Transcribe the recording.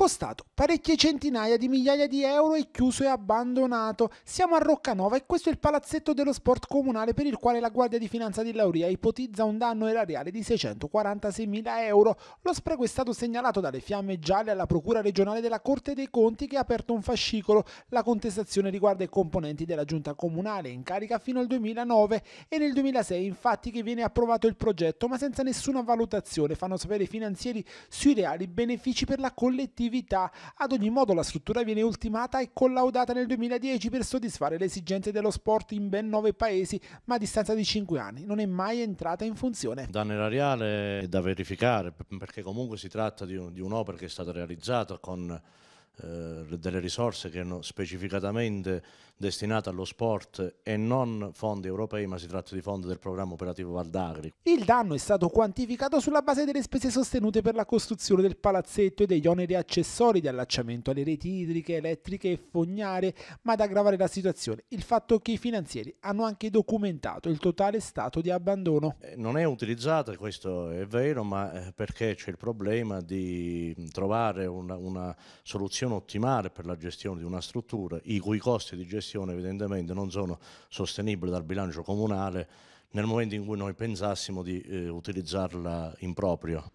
costato parecchie centinaia di migliaia di euro e chiuso e abbandonato. Siamo a Roccanova e questo è il palazzetto dello sport comunale per il quale la Guardia di Finanza di Lauria ipotizza un danno erariale di 646.000 euro. Lo spreco è stato segnalato dalle fiamme gialle alla Procura regionale della Corte dei Conti che ha aperto un fascicolo. La contestazione riguarda i componenti della Giunta comunale in carica fino al 2009 e nel 2006 infatti che viene approvato il progetto ma senza nessuna valutazione fanno sapere i finanzieri sui reali benefici per la collettività produttività. Ad ogni modo la struttura viene ultimata e collaudata nel 2010 per soddisfare le esigenze dello sport in ben nove paesi, ma a distanza di cinque anni non è mai entrata in funzione. Danno erariale è da verificare perché comunque si tratta di un'opera che è stata realizzata con eh, delle risorse che erano specificatamente destinate allo sport e non fondi europei, ma si tratta di fondi del programma operativo Valdagri. Il danno è stato quantificato sulla base delle spese sostenute per la costruzione del palazzetto e degli oneri accessori di allacciamento alle reti idriche, elettriche e fognare, ma ad aggravare la situazione il fatto che i finanzieri hanno anche documentato il totale stato di abbandono. Eh, non è utilizzata, questo è vero, ma eh, perché c'è il problema di trovare una, una soluzione condizione ottimale per la gestione di una struttura, i cui costi di gestione evidentemente non sono sostenibili dal bilancio comunale nel momento in cui noi pensassimo di eh, utilizzarla in proprio.